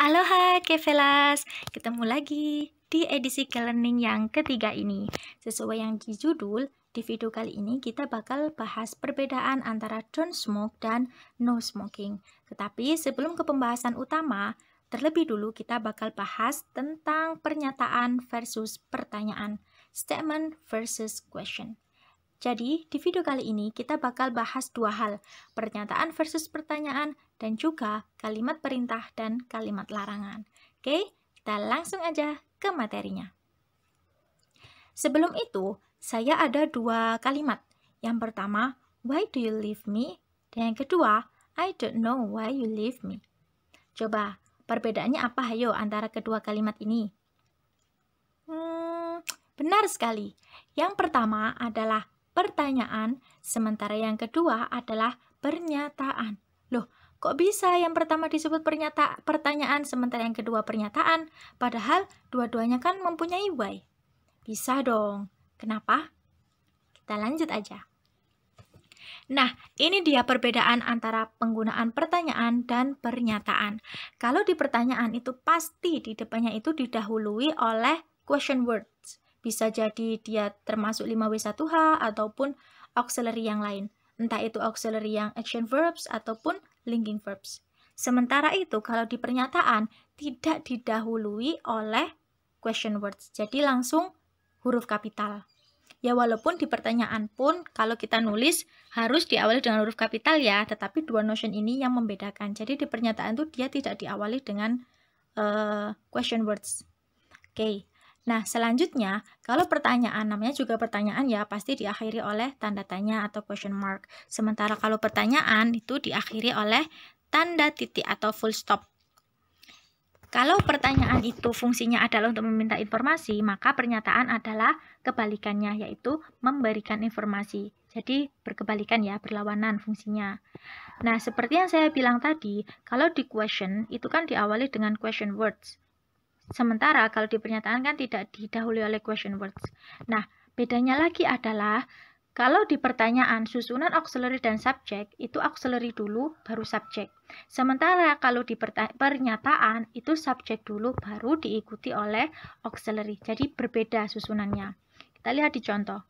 Aloha Kevelas, ketemu lagi di edisi Learning yang ketiga ini. Sesuai yang di judul, di video kali ini kita bakal bahas perbedaan antara don't smoke dan no smoking. Tetapi sebelum ke pembahasan utama, terlebih dulu kita bakal bahas tentang pernyataan versus pertanyaan, statement versus question. Jadi, di video kali ini kita bakal bahas dua hal, pernyataan versus pertanyaan, dan juga kalimat perintah dan kalimat larangan. Oke, kita langsung aja ke materinya. Sebelum itu, saya ada dua kalimat. Yang pertama, why do you leave me? Dan yang kedua, I don't know why you leave me. Coba, perbedaannya apa hayo antara kedua kalimat ini? Hmm, benar sekali. Yang pertama adalah pertanyaan, sementara yang kedua adalah pernyataan. Loh, kok bisa yang pertama disebut pernyata pertanyaan, sementara yang kedua pernyataan, padahal dua-duanya kan mempunyai Y? Bisa dong. Kenapa? Kita lanjut aja. Nah, ini dia perbedaan antara penggunaan pertanyaan dan pernyataan. Kalau di pertanyaan itu pasti di depannya itu didahului oleh question words. Bisa jadi dia termasuk 5W1H ataupun auxiliary yang lain. Entah itu auxiliary yang action verbs ataupun linking verbs. Sementara itu, kalau di pernyataan tidak didahului oleh question words. Jadi langsung huruf kapital. Ya walaupun di pertanyaan pun kalau kita nulis harus diawali dengan huruf kapital ya, tetapi dua notion ini yang membedakan. Jadi di pernyataan itu dia tidak diawali dengan uh, question words. Oke. Okay. Nah, selanjutnya, kalau pertanyaan namanya juga pertanyaan ya, pasti diakhiri oleh tanda tanya atau question mark. Sementara kalau pertanyaan itu diakhiri oleh tanda titik atau full stop. Kalau pertanyaan itu fungsinya adalah untuk meminta informasi, maka pernyataan adalah kebalikannya, yaitu memberikan informasi. Jadi berkebalikan ya, berlawanan fungsinya. Nah, seperti yang saya bilang tadi, kalau di question itu kan diawali dengan question words. Sementara kalau di pernyataan kan tidak didahului oleh question words. Nah, bedanya lagi adalah kalau di pertanyaan susunan auxiliary dan subjek itu auxiliary dulu baru subjek. Sementara kalau di pernyataan itu subjek dulu baru diikuti oleh auxiliary. Jadi berbeda susunannya. Kita lihat di contoh.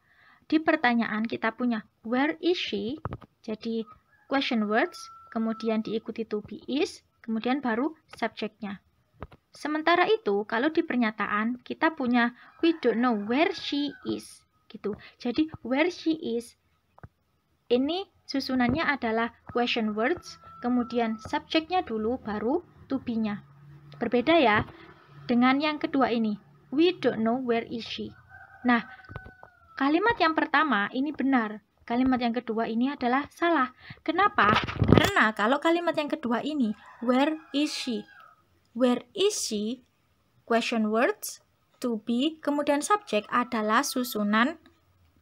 Di pertanyaan kita punya where is she? Jadi question words, kemudian diikuti to be is, kemudian baru subjeknya. Sementara itu, kalau di pernyataan kita punya we don't know where she is gitu. Jadi where she is ini susunannya adalah question words, kemudian subjeknya dulu baru to be-nya. Berbeda ya dengan yang kedua ini. We don't know where is she. Nah, kalimat yang pertama ini benar. Kalimat yang kedua ini adalah salah. Kenapa? Karena kalau kalimat yang kedua ini where is she Where is she? Question words to be kemudian subjek adalah susunan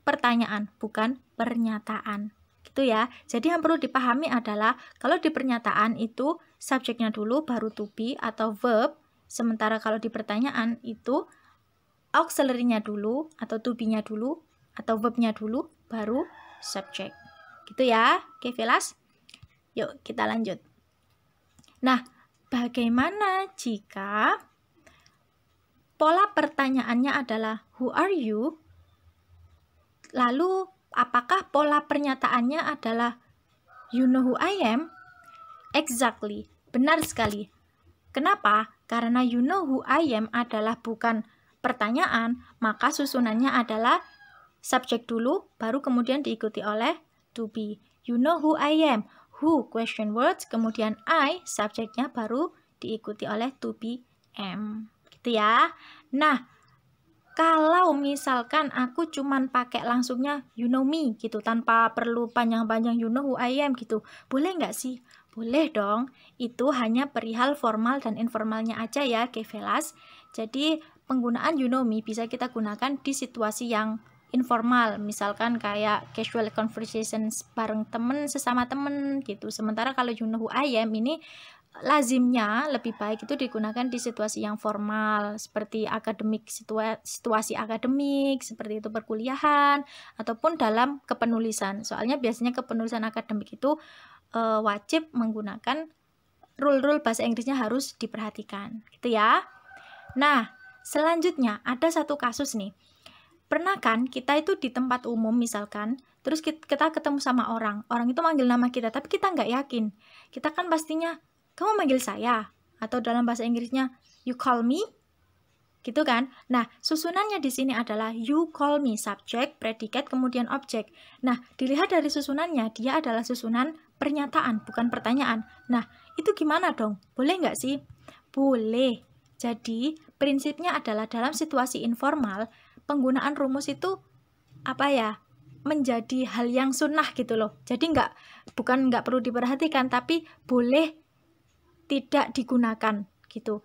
pertanyaan bukan pernyataan gitu ya jadi yang perlu dipahami adalah kalau di pernyataan itu subjeknya dulu baru to be atau verb sementara kalau di pertanyaan itu auxiliary-nya dulu atau to be-nya dulu atau verb-nya dulu baru subject. gitu ya oke Velas yuk kita lanjut nah Bagaimana jika pola pertanyaannya adalah who are you? Lalu apakah pola pernyataannya adalah you know who I am? Exactly, benar sekali. Kenapa? Karena you know who I am adalah bukan pertanyaan, maka susunannya adalah subjek dulu, baru kemudian diikuti oleh to be. You know who I am who question words, kemudian I subjeknya baru diikuti oleh to be am. Gitu ya. Nah, kalau misalkan aku cuman pakai langsungnya you know me gitu tanpa perlu panjang-panjang you know who I am gitu. Boleh nggak sih? Boleh dong. Itu hanya perihal formal dan informalnya aja ya, Kevelas. Jadi penggunaan you know me bisa kita gunakan di situasi yang informal misalkan kayak casual conversation bareng temen sesama temen gitu sementara kalau you know who I am ini lazimnya lebih baik itu digunakan di situasi yang formal seperti akademik situa situasi akademik seperti itu perkuliahan ataupun dalam kepenulisan soalnya biasanya kepenulisan akademik itu e, wajib menggunakan rule-rule bahasa Inggrisnya harus diperhatikan gitu ya nah selanjutnya ada satu kasus nih Pernah kan kita itu di tempat umum misalkan, terus kita ketemu sama orang, orang itu manggil nama kita, tapi kita nggak yakin. Kita kan pastinya, kamu manggil saya, atau dalam bahasa Inggrisnya, you call me, gitu kan? Nah, susunannya di sini adalah you call me subject, predikat, kemudian objek. Nah, dilihat dari susunannya, dia adalah susunan pernyataan, bukan pertanyaan. Nah, itu gimana dong? Boleh nggak sih? Boleh. Jadi, prinsipnya adalah dalam situasi informal, penggunaan rumus itu apa ya menjadi hal yang sunnah gitu loh jadi nggak bukan nggak perlu diperhatikan tapi boleh tidak digunakan gitu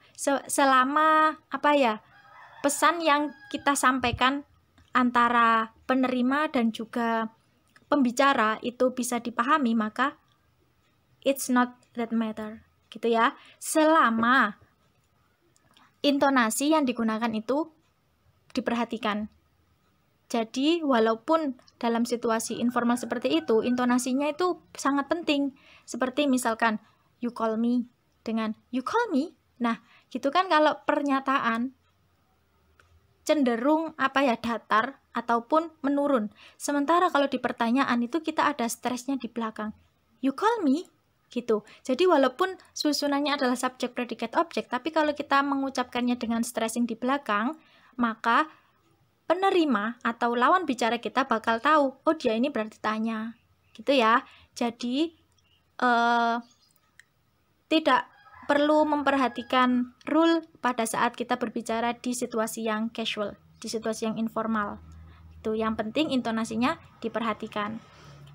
selama apa ya pesan yang kita sampaikan antara penerima dan juga pembicara itu bisa dipahami maka it's not that matter gitu ya selama intonasi yang digunakan itu diperhatikan. Jadi, walaupun dalam situasi informal seperti itu, intonasinya itu sangat penting. Seperti misalkan, you call me dengan you call me. Nah, gitu kan kalau pernyataan cenderung apa ya datar ataupun menurun. Sementara kalau di pertanyaan itu kita ada stresnya di belakang. You call me gitu. Jadi walaupun susunannya adalah subjek predikat objek, tapi kalau kita mengucapkannya dengan stressing di belakang, maka penerima atau lawan bicara kita bakal tahu, oh dia ini berarti tanya. Gitu ya. Jadi eh, tidak perlu memperhatikan rule pada saat kita berbicara di situasi yang casual, di situasi yang informal. Itu yang penting intonasinya diperhatikan.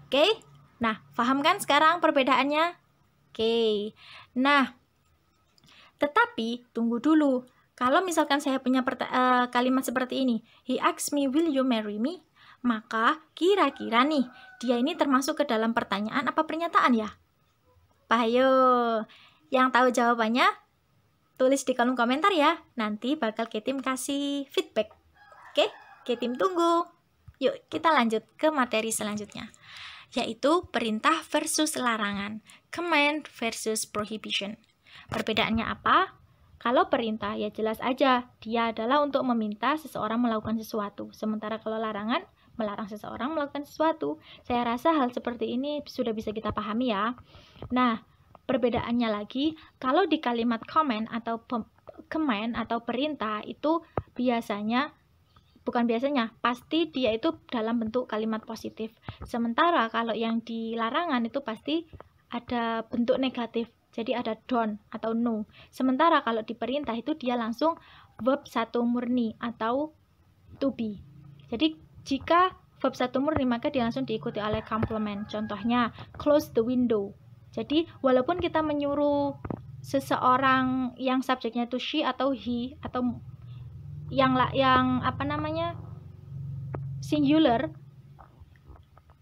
Oke? Okay? Nah, paham kan sekarang perbedaannya? Oke. Okay. Nah, tetapi tunggu dulu. Kalau misalkan saya punya uh, kalimat seperti ini, he asked me, will you marry me? Maka kira-kira nih, dia ini termasuk ke dalam pertanyaan apa pernyataan ya? Pahayo, yang tahu jawabannya tulis di kolom komentar ya. Nanti bakal Ketim kasih feedback. Oke, Ketim tunggu. Yuk, kita lanjut ke materi selanjutnya, yaitu perintah versus larangan, command versus prohibition. Perbedaannya apa? Kalau perintah ya jelas aja, dia adalah untuk meminta seseorang melakukan sesuatu. Sementara kalau larangan, melarang seseorang melakukan sesuatu. Saya rasa hal seperti ini sudah bisa kita pahami ya. Nah, perbedaannya lagi, kalau di kalimat komen atau command atau perintah itu biasanya bukan biasanya, pasti dia itu dalam bentuk kalimat positif. Sementara kalau yang di larangan itu pasti ada bentuk negatif jadi ada don atau no sementara kalau diperintah itu dia langsung verb satu murni atau to be jadi jika verb satu murni maka dia langsung diikuti oleh complement contohnya close the window jadi walaupun kita menyuruh seseorang yang subjeknya to she atau he atau yang yang apa namanya singular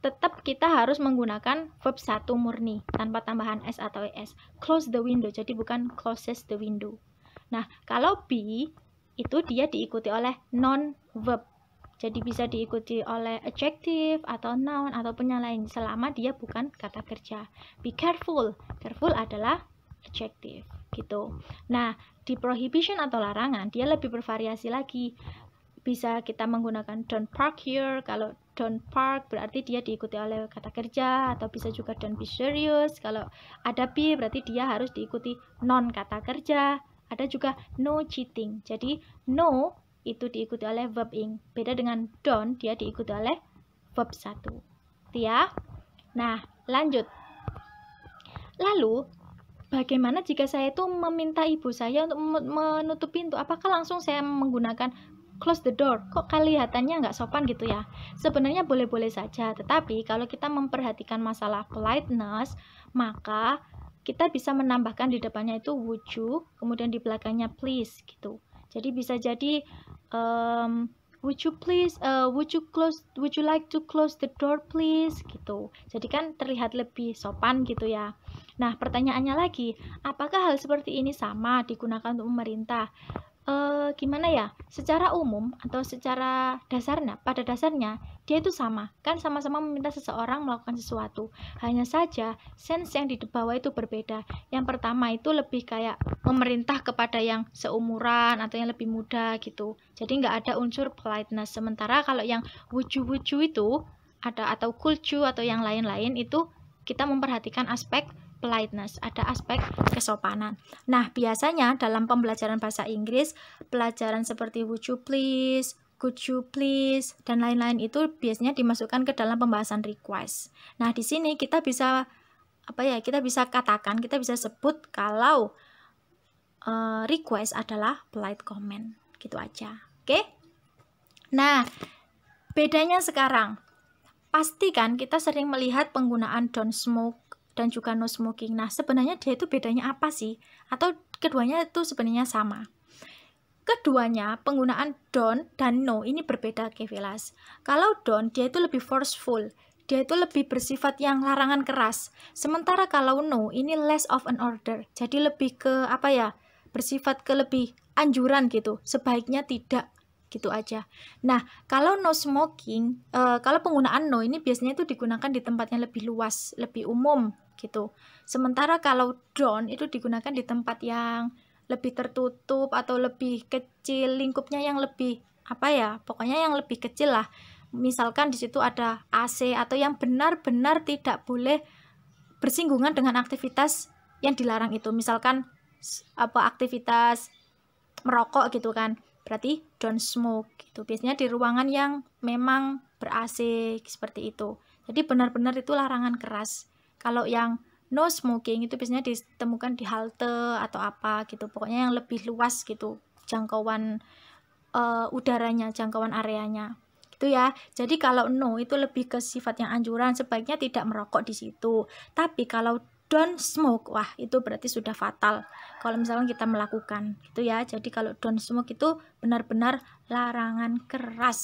tetap kita harus menggunakan verb satu murni tanpa tambahan s atau es. Close the window, jadi bukan closes the window. Nah, kalau be itu dia diikuti oleh non verb. Jadi bisa diikuti oleh adjective atau noun atau yang lain selama dia bukan kata kerja. Be careful. Careful adalah adjective gitu. Nah, di prohibition atau larangan dia lebih bervariasi lagi. Bisa kita menggunakan don't park here kalau don't park berarti dia diikuti oleh kata kerja atau bisa juga don't be serious kalau ada be berarti dia harus diikuti non kata kerja ada juga no cheating jadi no itu diikuti oleh verb ing beda dengan don't dia diikuti oleh verb satu ya nah lanjut lalu bagaimana jika saya itu meminta ibu saya untuk menutup pintu apakah langsung saya menggunakan close the door, kok kelihatannya nggak sopan gitu ya? Sebenarnya boleh-boleh saja, tetapi kalau kita memperhatikan masalah politeness, maka kita bisa menambahkan di depannya itu would you, kemudian di belakangnya please gitu. Jadi bisa jadi um, would you please, uh, would you close, would you like to close the door please gitu. Jadi kan terlihat lebih sopan gitu ya. Nah pertanyaannya lagi, apakah hal seperti ini sama digunakan untuk pemerintah? Eh, gimana ya secara umum atau secara dasarnya pada dasarnya dia itu sama kan sama-sama meminta seseorang melakukan sesuatu hanya saja sense yang di bawah itu berbeda yang pertama itu lebih kayak memerintah kepada yang seumuran atau yang lebih muda gitu jadi nggak ada unsur politeness sementara kalau yang wuju-wuju itu ada atau kulju atau yang lain-lain itu kita memperhatikan aspek politeness, ada aspek kesopanan. Nah, biasanya dalam pembelajaran bahasa Inggris, pelajaran seperti would you please, could you please, dan lain-lain itu biasanya dimasukkan ke dalam pembahasan request. Nah, di sini kita bisa apa ya? Kita bisa katakan, kita bisa sebut kalau uh, request adalah polite comment. Gitu aja. Oke? Okay? Nah, bedanya sekarang pasti kan kita sering melihat penggunaan don't smoke dan juga no smoking. Nah, sebenarnya dia itu bedanya apa sih? Atau keduanya itu sebenarnya sama? Keduanya, penggunaan don dan no ini berbeda kevilas. Kalau don, dia itu lebih forceful, dia itu lebih bersifat yang larangan keras. Sementara kalau no, ini less of an order. Jadi lebih ke apa ya? Bersifat ke lebih anjuran gitu. Sebaiknya tidak gitu aja. Nah, kalau no smoking, uh, kalau penggunaan no ini biasanya itu digunakan di tempat yang lebih luas, lebih umum gitu. Sementara kalau down itu digunakan di tempat yang lebih tertutup atau lebih kecil, lingkupnya yang lebih apa ya? Pokoknya yang lebih kecil lah. Misalkan di situ ada AC atau yang benar-benar tidak boleh bersinggungan dengan aktivitas yang dilarang itu. Misalkan apa aktivitas merokok gitu kan. Berarti don't smoke gitu. Biasanya di ruangan yang memang ber-AC seperti itu. Jadi benar-benar itu larangan keras. Kalau yang no smoking itu biasanya ditemukan di halte atau apa gitu. Pokoknya yang lebih luas gitu jangkauan uh, udaranya, jangkauan areanya itu ya. Jadi kalau no itu lebih ke sifat yang anjuran, sebaiknya tidak merokok di situ. Tapi kalau don't smoke, wah itu berarti sudah fatal. Kalau misalnya kita melakukan gitu ya. Jadi kalau don't smoke itu benar-benar larangan keras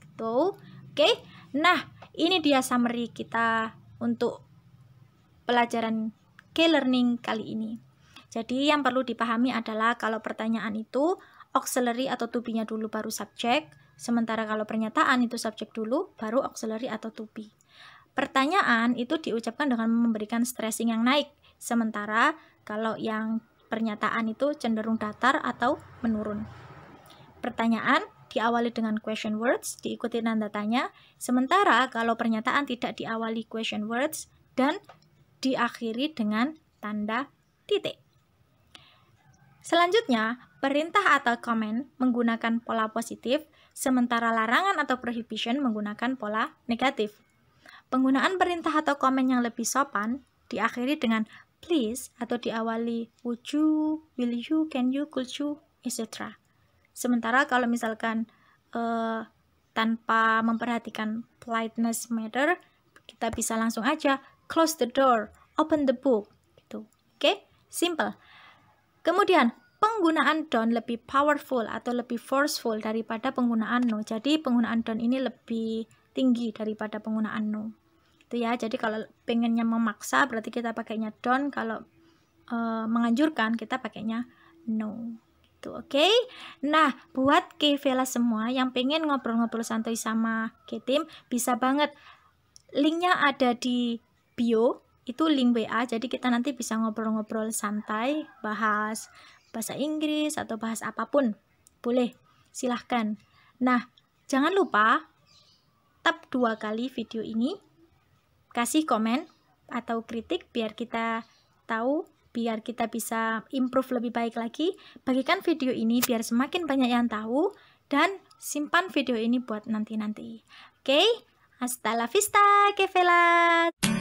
gitu. Oke. Nah, ini dia summary kita untuk pelajaran K-learning kali ini. Jadi yang perlu dipahami adalah kalau pertanyaan itu auxiliary atau to be-nya dulu baru subjek, sementara kalau pernyataan itu subjek dulu baru auxiliary atau to be. Pertanyaan itu diucapkan dengan memberikan stressing yang naik, sementara kalau yang pernyataan itu cenderung datar atau menurun. Pertanyaan diawali dengan question words, diikuti tanda tanya, sementara kalau pernyataan tidak diawali question words dan diakhiri dengan tanda titik. Selanjutnya, perintah atau komen menggunakan pola positif, sementara larangan atau prohibition menggunakan pola negatif. Penggunaan perintah atau komen yang lebih sopan diakhiri dengan please atau diawali would you, will you, can you, could you, etc. Sementara kalau misalkan uh, tanpa memperhatikan politeness matter, kita bisa langsung aja close the door, open the book, gitu. Oke, okay? simple. Kemudian penggunaan don lebih powerful atau lebih forceful daripada penggunaan no. Jadi penggunaan don ini lebih tinggi daripada penggunaan no. Itu ya. Jadi kalau pengennya memaksa berarti kita pakainya don, kalau uh, menganjurkan kita pakainya no. Gitu, oke. Okay? Nah, buat Kevela semua yang pengen ngobrol-ngobrol santai sama Ketim bisa banget. Linknya ada di bio itu link WA jadi kita nanti bisa ngobrol-ngobrol santai bahas bahasa Inggris atau bahas apapun boleh silahkan nah jangan lupa tap dua kali video ini kasih komen atau kritik biar kita tahu biar kita bisa improve lebih baik lagi bagikan video ini biar semakin banyak yang tahu dan simpan video ini buat nanti-nanti oke okay? hasta la vista kevelat